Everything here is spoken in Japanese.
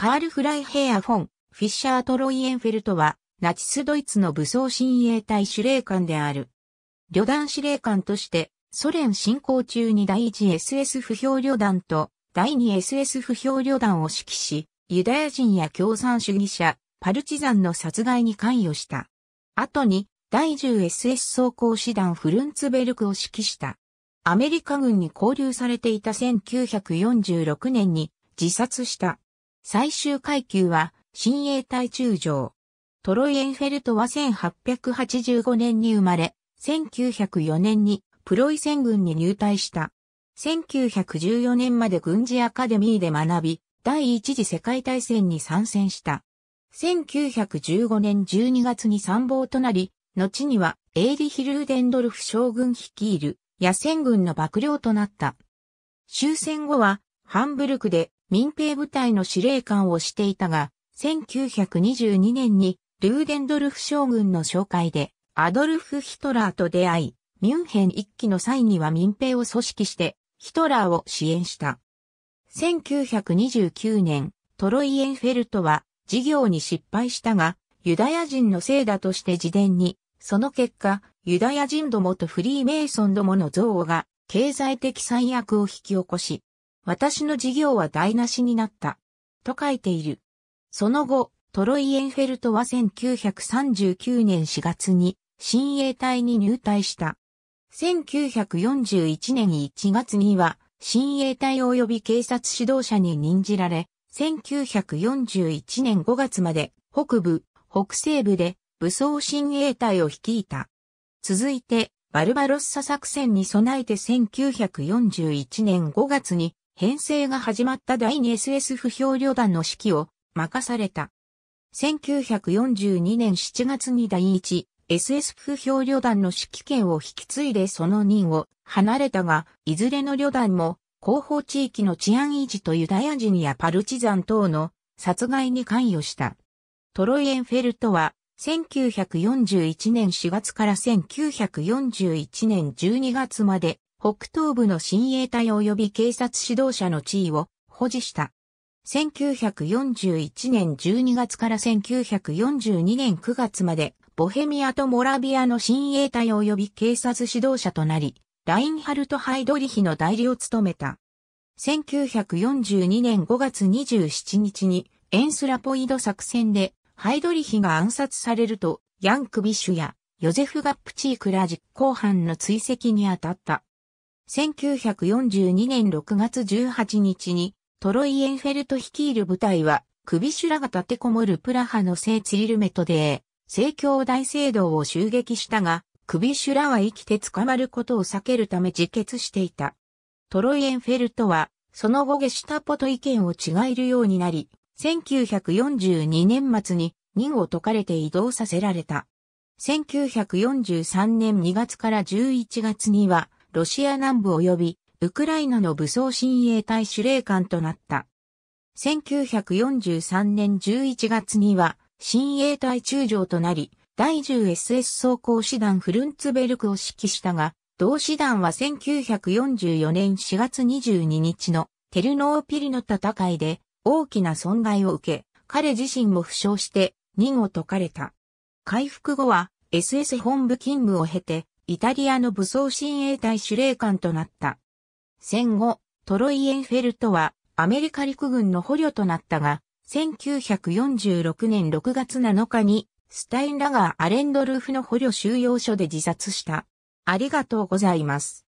カール・フライヘア・フォン、フィッシャー・トロイエンフェルトは、ナチスドイツの武装親衛隊司令官である。旅団司令官として、ソ連侵攻中に第 1SS 不評旅団と第 2SS 不評旅団を指揮し、ユダヤ人や共産主義者、パルチザンの殺害に関与した。後に、第 10SS 装甲師団フルンツベルクを指揮した。アメリカ軍に交流されていた1946年に自殺した。最終階級は、新鋭隊中将。トロイエンフェルトは1885年に生まれ、1904年にプロイセン軍に入隊した。1914年まで軍事アカデミーで学び、第一次世界大戦に参戦した。1915年12月に参謀となり、後にはエーリヒルーデンドルフ将軍率いる野戦軍の幕僚となった。終戦後はハンブルクで民兵部隊の司令官をしていたが、1922年にルーデンドルフ将軍の紹介でアドルフ・ヒトラーと出会い、ミュンヘン一期の際には民兵を組織してヒトラーを支援した。1929年、トロイエンフェルトは事業に失敗したが、ユダヤ人のせいだとして自伝に、その結果、ユダヤ人どもとフリーメイソンどもの憎悪が経済的最悪を引き起こし、私の事業は台無しになった。と書いている。その後、トロイエンフェルトは1939年4月に新衛隊に入隊した。1941年1月には新衛隊及び警察指導者に任じられ、1941年5月まで北部、北西部で武装新衛隊を率いた。続いて、バルバロッサ作戦に備えて1941年5月に編成が始まった第 2SS 不評旅団の指揮を任された。1942年7月に第 1SS 不評旅団の指揮権を引き継いでその任を離れたが、いずれの旅団も後方地域の治安維持とユダヤ人やパルチザン等の殺害に関与した。トロイエンフェルトは、1941年4月から1941年12月まで北東部の親衛隊及び警察指導者の地位を保持した。1941年12月から1942年9月まで、ボヘミアとモラビアの親衛隊及び警察指導者となり、ラインハルト・ハイドリヒの代理を務めた。1942年5月27日に、エンスラポイド作戦で、ハイドリヒが暗殺されると、ヤンクビッシュやヨゼフ・ガップチークラ実行犯の追跡に当たった。1942年6月18日に、トロイエンフェルト率いる部隊は、首修羅が立てこもるプラハの聖ツリルメトで、聖教大聖堂を襲撃したが、首修羅は生きて捕まることを避けるため自決していた。トロイエンフェルトは、その後ゲシュタポと意見を違えるようになり、1942年末に任を解かれて移動させられた。1943年2月から11月には、ロシア南部及びウクライナの武装親衛隊司令官となった。1943年11月には、親衛隊中将となり、第 10SS 装甲師団フルンツベルクを指揮したが、同師団は1944年4月22日のテルノーピリの戦いで大きな損害を受け、彼自身も負傷して任を解かれた。回復後は SS 本部勤務を経てイタリアの武装親衛隊司令官となった。戦後、トロイエンフェルトはアメリカ陸軍の捕虜となったが、1946年6月7日にスタインラガー・アレンドルーフの捕虜収容所で自殺した。ありがとうございます。